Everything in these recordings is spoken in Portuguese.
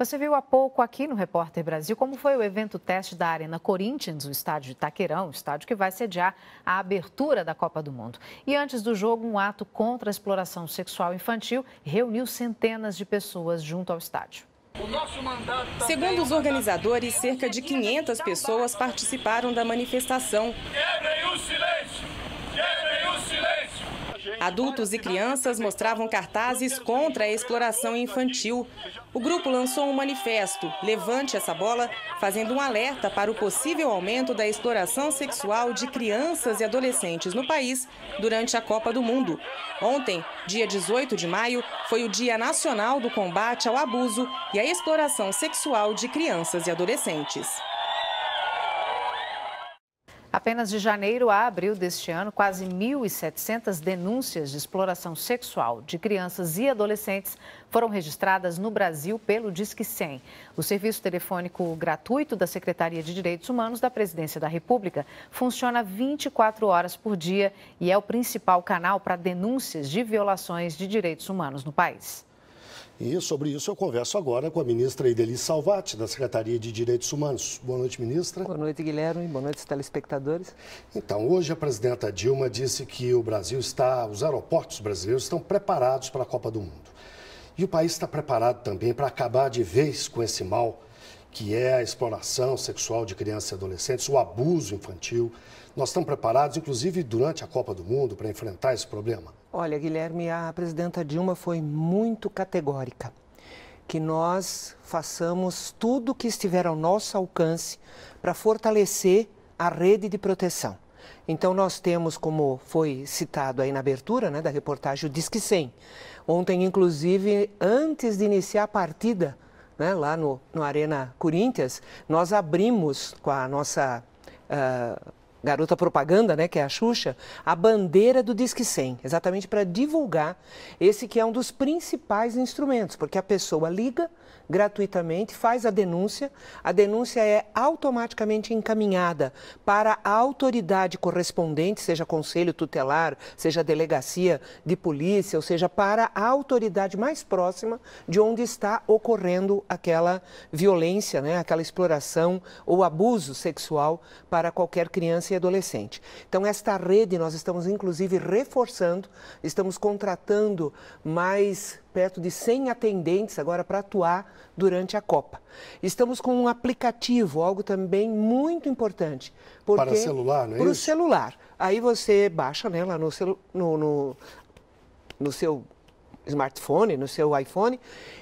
Você viu há pouco aqui no Repórter Brasil como foi o evento teste da Arena Corinthians, o estádio de Itaquerão, o estádio que vai sediar a abertura da Copa do Mundo. E antes do jogo, um ato contra a exploração sexual infantil reuniu centenas de pessoas junto ao estádio. Segundo é os organizadores, cerca de 500 pessoas participaram da manifestação. Quebrem o silêncio! Adultos e crianças mostravam cartazes contra a exploração infantil. O grupo lançou um manifesto, Levante essa bola, fazendo um alerta para o possível aumento da exploração sexual de crianças e adolescentes no país durante a Copa do Mundo. Ontem, dia 18 de maio, foi o Dia Nacional do Combate ao Abuso e à Exploração Sexual de Crianças e Adolescentes. Apenas de janeiro a abril deste ano, quase 1.700 denúncias de exploração sexual de crianças e adolescentes foram registradas no Brasil pelo Disque 100. O serviço telefônico gratuito da Secretaria de Direitos Humanos da Presidência da República funciona 24 horas por dia e é o principal canal para denúncias de violações de direitos humanos no país. E sobre isso eu converso agora com a ministra Ideli Salvati, da Secretaria de Direitos Humanos. Boa noite, ministra. Boa noite, Guilherme. Boa noite, telespectadores. Então, hoje a presidenta Dilma disse que o Brasil está, os aeroportos brasileiros estão preparados para a Copa do Mundo. E o país está preparado também para acabar de vez com esse mal que é a exploração sexual de crianças e adolescentes, o abuso infantil. Nós estamos preparados, inclusive durante a Copa do Mundo, para enfrentar esse problema? Olha, Guilherme, a presidenta Dilma foi muito categórica. Que nós façamos tudo o que estiver ao nosso alcance para fortalecer a rede de proteção. Então, nós temos, como foi citado aí na abertura né, da reportagem, o Disque 100. Ontem, inclusive, antes de iniciar a partida, né, lá no, no Arena Corinthians, nós abrimos com a nossa uh, garota propaganda, né, que é a Xuxa, a bandeira do Disque 100, exatamente para divulgar esse que é um dos principais instrumentos, porque a pessoa liga, gratuitamente, faz a denúncia. A denúncia é automaticamente encaminhada para a autoridade correspondente, seja conselho tutelar, seja delegacia de polícia, ou seja, para a autoridade mais próxima de onde está ocorrendo aquela violência, né, aquela exploração ou abuso sexual para qualquer criança e adolescente. Então, esta rede nós estamos inclusive reforçando, estamos contratando mais perto de 100 atendentes agora para atuar durante a Copa. Estamos com um aplicativo, algo também muito importante. para celular, não é Para o celular. Aí você baixa né, lá no, celu, no, no, no seu smartphone, no seu iPhone,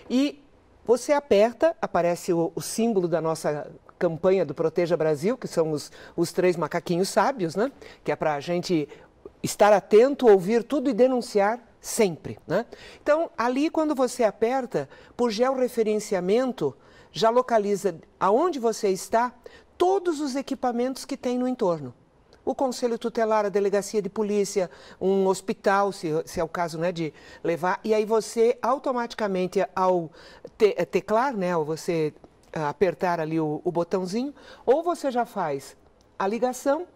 e você aperta, aparece o, o, símbolo da nossa campanha do Proteja Brasil, que são os, os três macaquinhos sábios, né? Que é para a gente estar atento, ouvir tudo e denunciar sempre. Né? Então, ali quando você aperta, por georreferenciamento, já localiza aonde você está todos os equipamentos que tem no entorno. O conselho tutelar, a delegacia de polícia, um hospital, se, se é o caso né, de levar, e aí você automaticamente, ao te, eh, teclar, né, Ou você eh, apertar ali o, o botãozinho, ou você já faz a ligação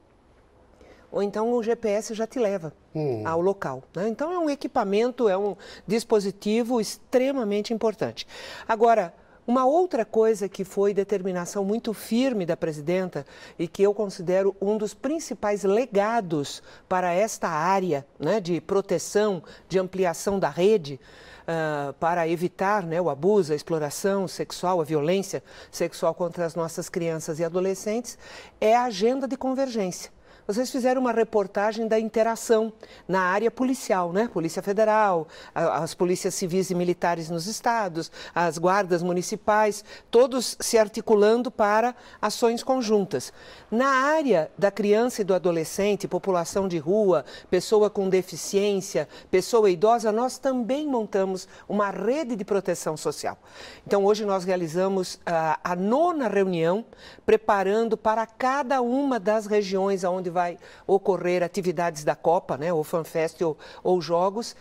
ou então o GPS já te leva hum. ao local. Né? Então é um equipamento, é um dispositivo extremamente importante. Agora, uma outra coisa que foi determinação muito firme da presidenta e que eu considero um dos principais legados para esta área né, de proteção, de ampliação da rede, uh, para evitar né, o abuso, a exploração sexual, a violência sexual contra as nossas crianças e adolescentes, é a agenda de convergência vocês fizeram uma reportagem da interação na área policial, né? Polícia Federal, as polícias civis e militares nos estados, as guardas municipais, todos se articulando para ações conjuntas. Na área da criança e do adolescente, população de rua, pessoa com deficiência, pessoa idosa, nós também montamos uma rede de proteção social. Então, hoje nós realizamos a, ah, a nona reunião, preparando para cada uma das regiões onde vai ocorrer atividades da Copa, né, ou FanFest ou, ou jogos, uh,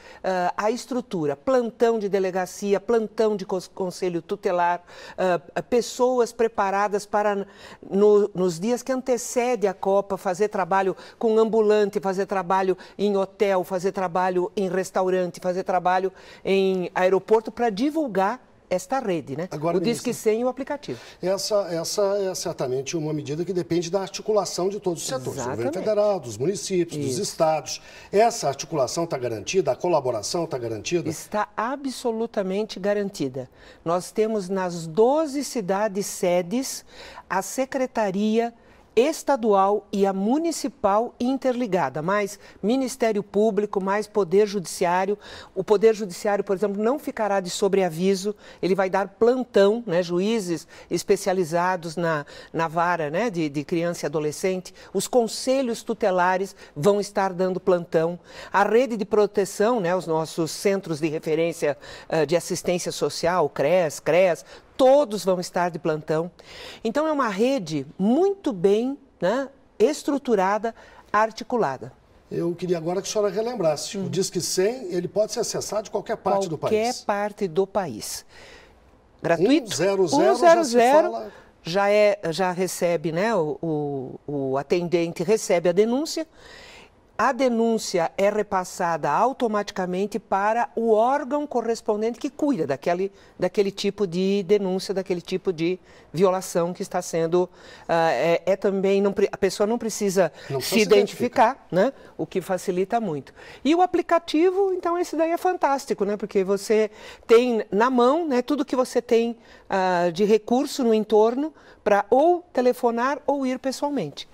a estrutura, plantão de delegacia, plantão de conselho tutelar, uh, pessoas preparadas para, no, nos dias que antecede a Copa, fazer trabalho com ambulante, fazer trabalho em hotel, fazer trabalho em restaurante, fazer trabalho em aeroporto para divulgar esta rede, né? Agora, o ministra, Disque 100 e o aplicativo. Essa, essa é certamente uma medida que depende da articulação de todos os setores, Exatamente. do governo federal, dos municípios, Isso. dos estados. Essa articulação está garantida, a colaboração está garantida? Está absolutamente garantida. Nós temos nas 12 cidades sedes a Secretaria estadual e a municipal interligada, mais Ministério Público, mais Poder Judiciário. O Poder Judiciário, por exemplo, não ficará de sobreaviso, ele vai dar plantão, né, juízes especializados na, na vara né, de, de criança e adolescente, os conselhos tutelares vão estar dando plantão, a rede de proteção, né, os nossos centros de referência uh, de assistência social, CRES, CRES, todos vão estar de plantão. Então, é uma rede muito bem né, estruturada, articulada. Eu queria agora que a senhora relembrasse. O hum. Disque 100, ele pode ser acessado de qualquer parte qualquer do país. Qualquer parte do país. Gratuito. 100, já, já, é, já recebe, né, o, o, o atendente recebe a denúncia a denúncia é repassada automaticamente para o órgão correspondente que cuida daquele, daquele tipo de denúncia, daquele tipo de violação que está sendo. Uh, é, é, também. Não, a pessoa não precisa não se, identificar, né? o que facilita muito. E o aplicativo, então, esse daí é fantástico, né? porque você tem na mão né, tudo que você tem uh, de recurso no entorno para ou telefonar ou ir pessoalmente.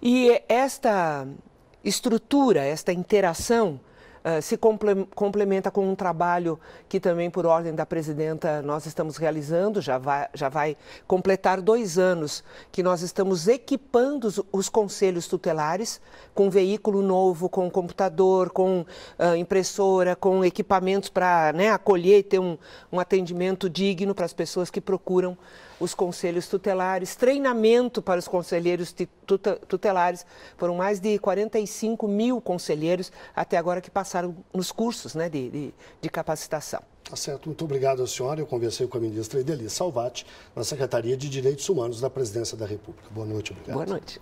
E esta estrutura, esta interação eh, se complementa com um trabalho que também, por ordem da presidenta, nós estamos realizando, já vai, já vai completar dois anos, que nós estamos equipando os, os conselhos tutelares com veículo novo, com computador, com uh, impressora, com equipamentos para né, acolher e ter um, um atendimento digno para as pessoas que procuram os conselhos tutelares, treinamento para os conselheiros tutelares. Foram mais de 45 mil conselheiros até agora que passaram passaram nos cursos né, de, de, de capacitação. Tá certo, muito obrigado senhora. Eu conversei com a ministra Edeli Salvati, na Secretaria de Direitos Humanos da Presidência da República. Boa noite, obrigado. Boa noite.